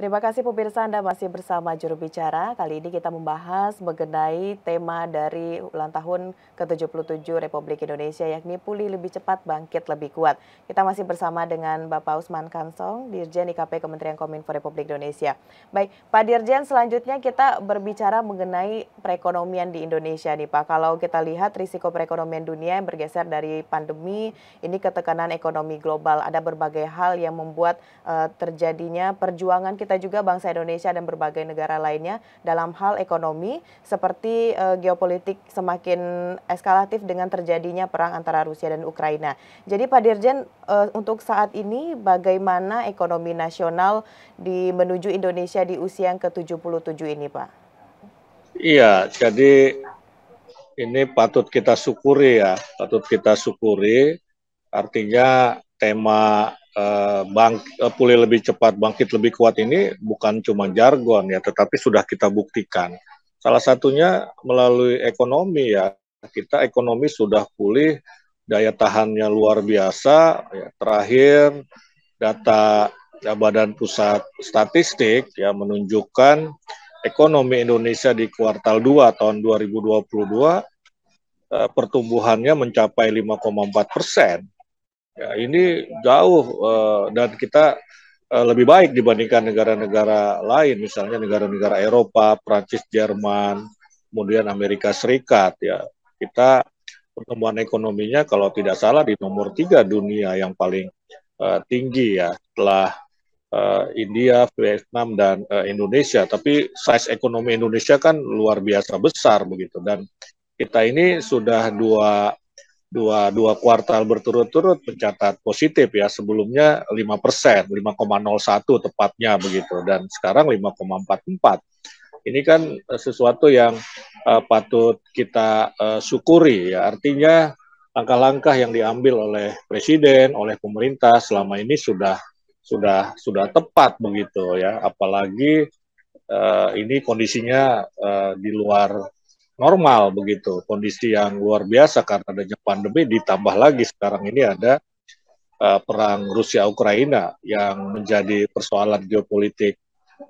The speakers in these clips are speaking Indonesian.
Terima kasih pemirsa Anda masih bersama juru bicara. Kali ini kita membahas mengenai tema dari ulang tahun ke-77 Republik Indonesia yakni pulih lebih cepat, bangkit lebih kuat. Kita masih bersama dengan Bapak Usman Kansong, Dirjen IKP Kementerian Kominfo Republik Indonesia. Baik, Pak Dirjen, selanjutnya kita berbicara mengenai perekonomian di Indonesia nih Pak. Kalau kita lihat risiko perekonomian dunia yang bergeser dari pandemi ini ke ekonomi global, ada berbagai hal yang membuat uh, terjadinya perjuangan kita kita juga bangsa Indonesia dan berbagai negara lainnya dalam hal ekonomi seperti uh, geopolitik semakin eskalatif dengan terjadinya perang antara Rusia dan Ukraina. Jadi Pak Dirjen uh, untuk saat ini bagaimana ekonomi nasional di menuju Indonesia di usia yang ke-77 ini Pak? Iya, jadi ini patut kita syukuri ya, patut kita syukuri artinya tema uh, bang uh, pulih lebih cepat, bangkit lebih kuat ini bukan cuma jargon ya, tetapi sudah kita buktikan. Salah satunya melalui ekonomi ya. Kita ekonomi sudah pulih, daya tahannya luar biasa. Ya, terakhir data ya, Badan Pusat Statistik ya menunjukkan ekonomi Indonesia di kuartal 2 tahun 2022 eh, pertumbuhannya mencapai 5,4 persen Ya, ini jauh uh, dan kita uh, lebih baik dibandingkan negara-negara lain, misalnya negara-negara Eropa, Prancis, Jerman, kemudian Amerika Serikat. Ya, kita pertumbuhan ekonominya kalau tidak salah di nomor tiga dunia yang paling uh, tinggi ya, setelah uh, India, Vietnam dan uh, Indonesia. Tapi size ekonomi Indonesia kan luar biasa besar begitu dan kita ini sudah dua dua dua kuartal berturut-turut mencatat positif ya sebelumnya lima persen lima koma nol satu tepatnya begitu dan sekarang lima koma empat empat ini kan eh, sesuatu yang uh, patut kita uh, syukuri ya artinya langkah-langkah yang diambil oleh presiden oleh pemerintah selama ini sudah sudah sudah tepat begitu ya apalagi uh, ini kondisinya uh, di luar normal begitu kondisi yang luar biasa karena adanya pandemi ditambah lagi sekarang ini ada uh, perang Rusia Ukraina yang menjadi persoalan geopolitik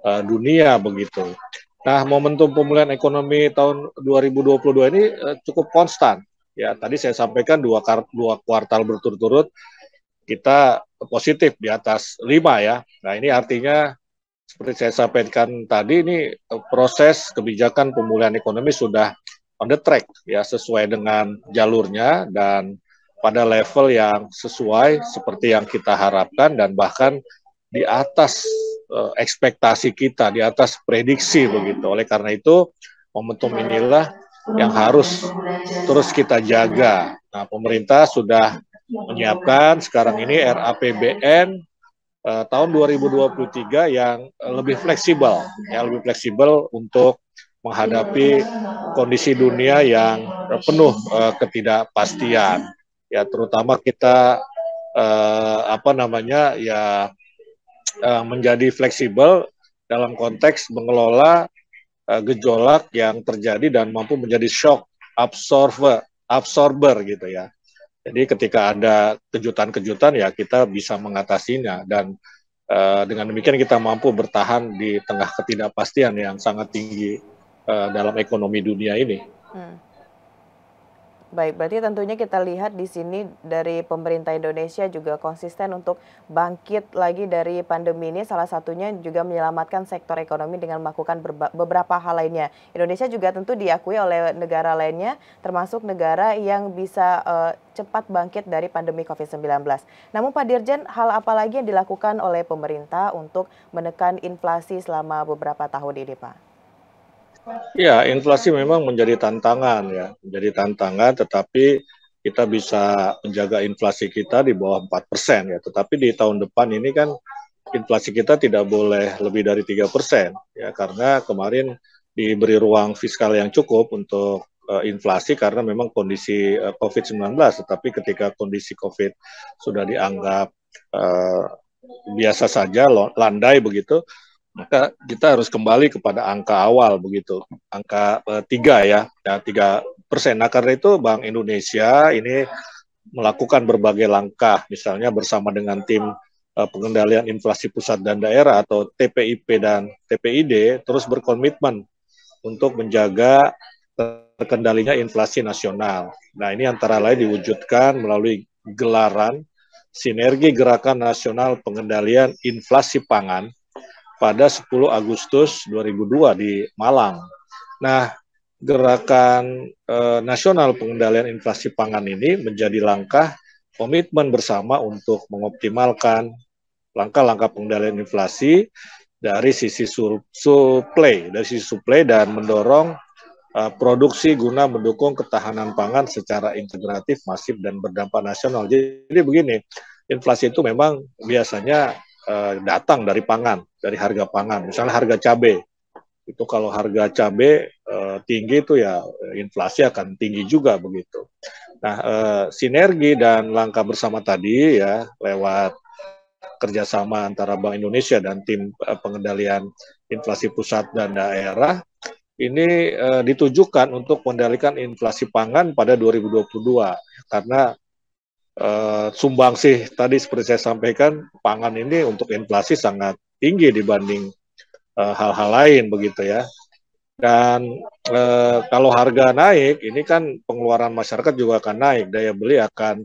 uh, dunia begitu. Nah, momentum pemulihan ekonomi tahun 2022 ini uh, cukup konstan. Ya, tadi saya sampaikan dua, dua kuartal berturut-turut kita positif di atas lima ya. Nah, ini artinya seperti saya sampaikan tadi ini eh, proses kebijakan pemulihan ekonomi sudah on the track ya sesuai dengan jalurnya dan pada level yang sesuai seperti yang kita harapkan dan bahkan di atas uh, ekspektasi kita, di atas prediksi begitu. Oleh karena itu momentum inilah yang harus terus kita jaga. Nah, pemerintah sudah menyiapkan sekarang ini RAPBN uh, tahun 2023 yang eh, lebih fleksibel, ya lebih fleksibel untuk menghadapi kondisi dunia yang eh, penuh uh, ketidakpastian. Ya terutama kita uh, apa namanya ya uh, menjadi fleksibel dalam konteks mengelola uh, gejolak yang terjadi dan mampu menjadi shock absorber absorber gitu ya jadi ketika ada kejutan-kejutan ya kita bisa mengatasinya dan uh, dengan demikian kita mampu bertahan di tengah ketidakpastian yang sangat tinggi uh, dalam ekonomi dunia ini. Hmm. Baik, berarti tentunya kita lihat di sini dari pemerintah Indonesia juga konsisten untuk bangkit lagi dari pandemi ini. Salah satunya juga menyelamatkan sektor ekonomi dengan melakukan beberapa hal lainnya. Indonesia juga tentu diakui oleh negara lainnya, termasuk negara yang bisa uh, cepat bangkit dari pandemi COVID-19. Namun Pak Dirjen, hal apa lagi yang dilakukan oleh pemerintah untuk menekan inflasi selama beberapa tahun ini, Pak? Ya, inflasi memang menjadi tantangan ya, menjadi tantangan tetapi kita bisa menjaga inflasi kita di bawah 4% ya. Tetapi di tahun depan ini kan inflasi kita tidak boleh lebih dari 3% ya karena kemarin diberi ruang fiskal yang cukup untuk eh, inflasi karena memang kondisi uh, eh, COVID-19 tetapi ketika kondisi COVID sudah dianggap uh, biasa saja landai begitu maka nah, kita harus kembali kepada angka awal begitu, angka eh, tiga ya, nah, tiga persen. Nah karena itu Bank Indonesia ini melakukan berbagai langkah, misalnya bersama dengan tim eh, pengendalian inflasi pusat dan daerah atau TPIP dan TPID terus berkomitmen untuk menjaga terkendalinya inflasi nasional. Nah ini antara lain diwujudkan melalui gelaran sinergi gerakan nasional pengendalian inflasi pangan pada 10 Agustus 2002 di Malang. Nah, gerakan eh, nasional pengendalian inflasi pangan ini menjadi langkah komitmen bersama untuk mengoptimalkan langkah-langkah pengendalian inflasi dari sisi supply, dari sisi supply dan mendorong uh, produksi guna mendukung ketahanan pangan secara integratif, masif dan berdampak nasional. jadi begini, inflasi itu memang biasanya uh, datang dari pangan, dari harga pangan. Misalnya harga cabai, itu kalau harga cabai uh, tinggi itu ya inflasi akan tinggi juga begitu. Nah, uh, sinergi dan langkah bersama tadi ya lewat kerjasama antara Bank Indonesia dan tim uh, pengendalian inflasi pusat dan daerah ini ditujukan untuk mengendalikan inflasi pangan pada 2022 karena uh, sumbang sih tadi seperti saya sampaikan pangan ini untuk inflasi sangat tinggi dibanding eh, hal-hal uh, lain begitu ya. Dan e, kalau harga naik, ini kan pengeluaran masyarakat juga akan naik, daya beli akan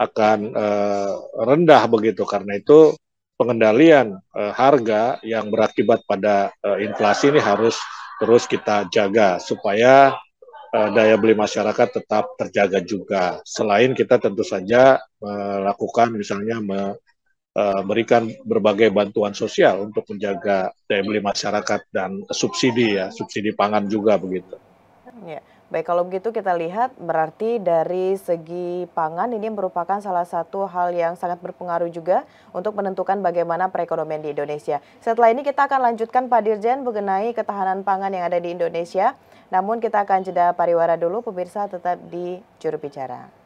akan e, rendah begitu. Karena itu pengendalian e, harga yang berakibat pada e, inflasi ini harus terus kita jaga supaya uh, daya beli masyarakat tetap terjaga juga. Selain kita tentu saja melakukan misalnya memberikan eh, berbagai bantuan sosial untuk menjaga daya beli masyarakat dan subsidi ya, subsidi pangan juga begitu. Ya. Baik, kalau begitu kita lihat berarti dari segi pangan ini merupakan salah satu hal yang sangat berpengaruh juga untuk menentukan bagaimana perekonomian di Indonesia. Setelah ini kita akan lanjutkan Pak Dirjen mengenai ketahanan pangan yang ada di Indonesia. Namun kita akan jeda pariwara dulu pemirsa tetap di juru bicara.